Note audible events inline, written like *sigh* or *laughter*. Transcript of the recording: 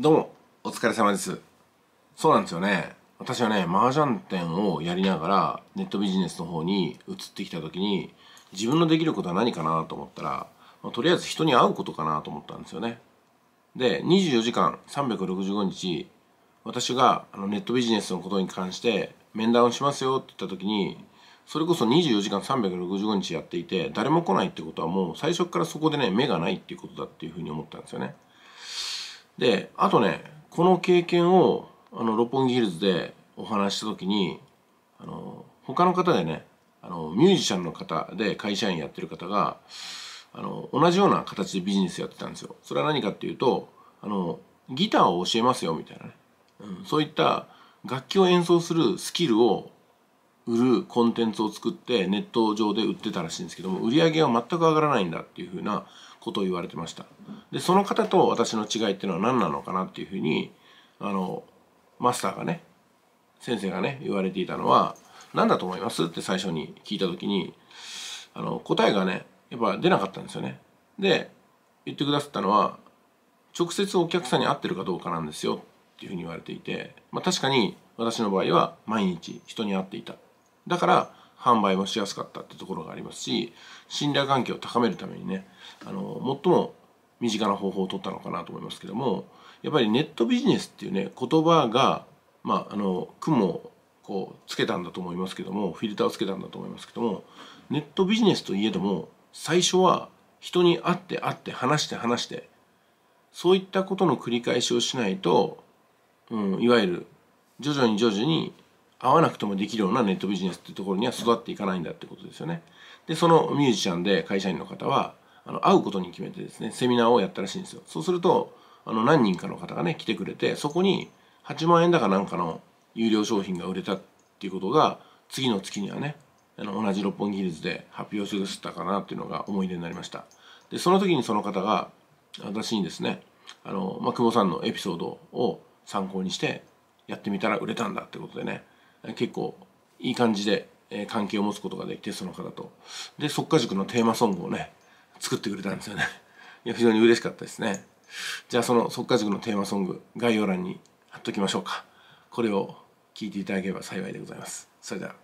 どうも、お疲れ様です。そうなんですよね。私はね、麻雀店をやりながら、ネットビジネスの方に移ってきた時に、自分のできることは何かなと思ったら、まあ、とりあえず人に会うことかなと思ったんですよね。で、24時間365日、私があのネットビジネスのことに関して面談をしますよって言った時に、それこそ24時間365日やっていて、誰も来ないってことはもう最初からそこでね、目がないっていうことだっていうふうに思ったんですよね。であとねこの経験をあの六本木ヒルズでお話した時にあの他の方でねあのミュージシャンの方で会社員やってる方があの同じような形でビジネスやってたんですよ。それは何かっていうとあのギターを教えますよみたいなね、うん、そういった楽器を演奏するスキルを売るコンテンツを作ってネット上で売ってたらしいんですけども売り上げは全く上がらないんだっていうふうなことを言われてましたでその方と私の違いっていうのは何なのかなっていうふうにあのマスターがね先生がね言われていたのは何だと思いますって最初に聞いた時にあの答えがねやっぱ出なかったんですよねで言ってくださったのは直接お客さんに会ってるかどうかなんですよっていうふうに言われていて、まあ、確かに私の場合は毎日人に会っていただから販売もしやすかったってところがありますし信頼関係を高めるためにねあの最も身近な方法を取ったのかなと思いますけどもやっぱりネットビジネスっていうね言葉がまああの雲をこうつけたんだと思いますけどもフィルターをつけたんだと思いますけどもネットビジネスといえども最初は人に会って会って話して話してそういったことの繰り返しをしないと、うん、いわゆる徐々に徐々に合わなくてもできるようなネットビジネスっていうところには育っていかないんだってことですよね。で、そのミュージシャンで会社員の方は、あの、会うことに決めてですね、セミナーをやったらしいんですよ。そうすると、あの、何人かの方がね、来てくれて、そこに8万円だかなんかの有料商品が売れたっていうことが、次の月にはね、あの、同じ六本木ヒルズで発表するったかなっていうのが思い出になりました。で、その時にその方が、私にですね、あの、まあ、久保さんのエピソードを参考にして、やってみたら売れたんだってことでね、結構いい感じで、え関係を持つことができてその方とで即家塾のテーマソングをね作ってくれたんですよね *laughs* いや非常に嬉しかったですねじゃあその即家塾のテーマソング概要欄に貼っときましょうかこれを聴いていただければ幸いでございますそれでは